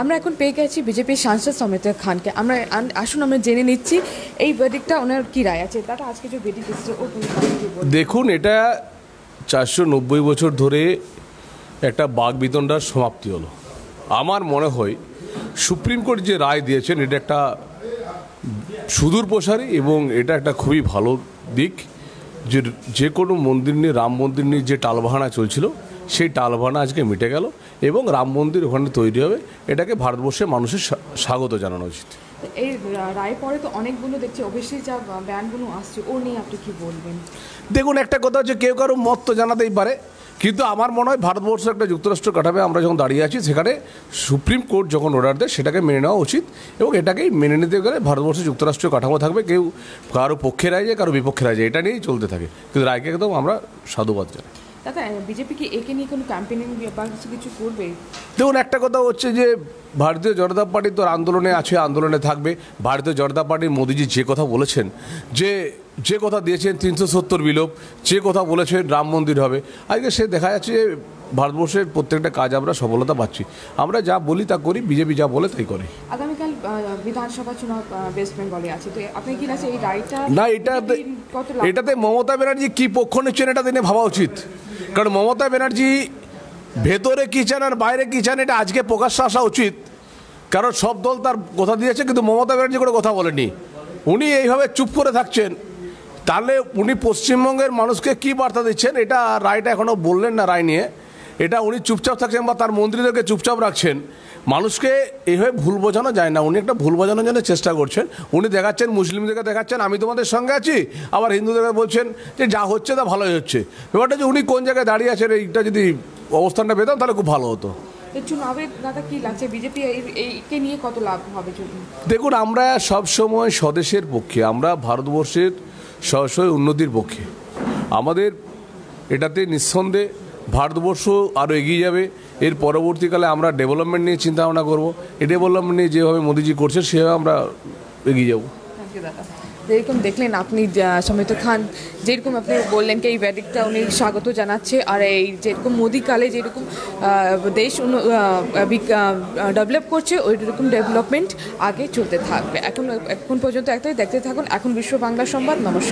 আমরা এখন পেয়ে গেছি বিজেপির সাংসদ সমিত খানকে আমরা আসুন আমরা জেনে নিচ্ছি এই বেডিকটা ওনার কি রায় আছে তারা আজকে যে বেডিক দেখুন এটা চারশো নব্বই বছর ধরে একটা বাঘ বিতণ্ডার সমাপ্তি হলো আমার মনে হয় সুপ্রিম কোর্ট যে রায় দিয়েছেন এটা একটা সুদূর প্রসারী এবং এটা একটা খুবই ভালো দিক যে যে কোনো মন্দির নিয়ে রাম মন্দির নিয়ে যে টালবাহানা চলছিল সেই টালভানা আজকে মিটে গেল এবং রাম মন্দির ওখানে তৈরি হবে এটাকে ভারতবর্ষের মানুষের স্বাগত জানানো উচিত এই রায় পরে তো অনেকগুলো দেখছি অবশ্যই যা ব্যানগুলো আসছে ও নিয়ে আপনি কি বলবেন দেখুন একটা কথা হচ্ছে কেউ কারো মত তো জানাতেই পারে কিন্তু আমার মনে হয় ভারতবর্ষ একটা যুক্তরাষ্ট্র কাঠামে আমরা যখন দাঁড়িয়ে আছি সেখানে সুপ্রিম কোর্ট যখন অর্ডার দেয় সেটাকে মেনে নেওয়া উচিত এবং এটাকেই মেনে নিতে গেলে ভারতবর্ষে যুক্তরাষ্ট্রীয় কাঠামো থাকবে কেউ কারো পক্ষে রায় যায় কারো বিপক্ষে রায় যায় এটা নিয়েই চলতে থাকে কিন্তু রায়কে একদম আমরা সাধুবাদ জানাই দাদা একে নিয়ে কোনো ক্যাম্পেনিং কিছু দেখুন একটা কথা হচ্ছে যে ভারতীয় জনতা পার্টি তোর আন্দোলনে আছে আন্দোলনে থাকবে ভারতীয় জনতা পার্টির মোদিজি যে কথা বলেছেন যে যে কথা দিয়েছেন তিনশো সত্তর বিলোপ যে কথা বলেছেন রাম মন্দির হবে আজকে সে দেখা যাচ্ছে যে ভারতবর্ষের প্রত্যেকটা কাজ আমরা সফলতা পাচ্ছি আমরা যা বলি তা করি বিজেপি যা বলে তাই করে আগামীকাল বিধানসভা বেঙ্গলে আছে তো আপনি কি এই না এটা এটাতে মমতা ব্যানার্জি কি পক্ষ নিচ্ছেন এটা তিনি ভাবা উচিত কারণ মমতা ব্যানার্জি ভেতরে কি চান আর বাইরে কি চান এটা আজকে প্রকাশ্যে আসা উচিত কারণ সব দল তার কথা দিয়েছে কিন্তু মমতা ব্যানার্জি করে কথা বলেনি উনি এইভাবে চুপ করে থাকছেন তাহলে উনি পশ্চিমবঙ্গের মানুষকে কি বার্তা দিচ্ছেন এটা রায়টা এখনও বললেন না রায় নিয়ে এটা উনি চুপচাপ থাকছেন বা তার মন্ত্রীদেরকে চুপচাপ রাখছেন মানুষকে এইভাবে ভুল বোঝানো যায় না উনি একটা ভুল বোঝানোর জন্য চেষ্টা করছেন উনি দেখাচ্ছেন মুসলিমদেরকে দেখাচ্ছেন আমি তোমাদের সঙ্গে আছি আবার হিন্দুদেরকে বলছেন যে যা হচ্ছে তা ভালোই হচ্ছে ব্যাপারটা যে উনি কোন জায়গায় দাঁড়িয়ে আছেন এইটা যদি অবস্থানটা পেতাম তাহলে খুব ভালো হতো দেখুন আমরা সব সময় স্বদেশের পক্ষে আমরা ভারতবর্ষের সরাসরি উন্নতির পক্ষে আমাদের এটাতে নিঃসন্দেহে ভারতবর্ষ আরও এগিয়ে যাবে এর পরবর্তীকালে আমরা ডেভেলপমেন্ট নিয়ে চিন্তা ভাবনা করবো এই ডেভেলপমেন্ট নিয়ে যেভাবে মোদিজি করছে সেভাবে আমরা এগিয়ে যাবো যেরকম দেখলেন আপনি সমিত খান যেরকম আপনি বললেন কি এই ব্যাডিকটা উনি স্বাগত জানাচ্ছে আর এই যেরকম কালে যেরকম দেশ ডেভেলপ করছে ওই রকম ডেভেলপমেন্ট আগে চলতে থাকবে এখন এখন পর্যন্ত একটাই দেখতে থাকুন এখন বিশ্ব বাংলা সংবাদ নমস্কার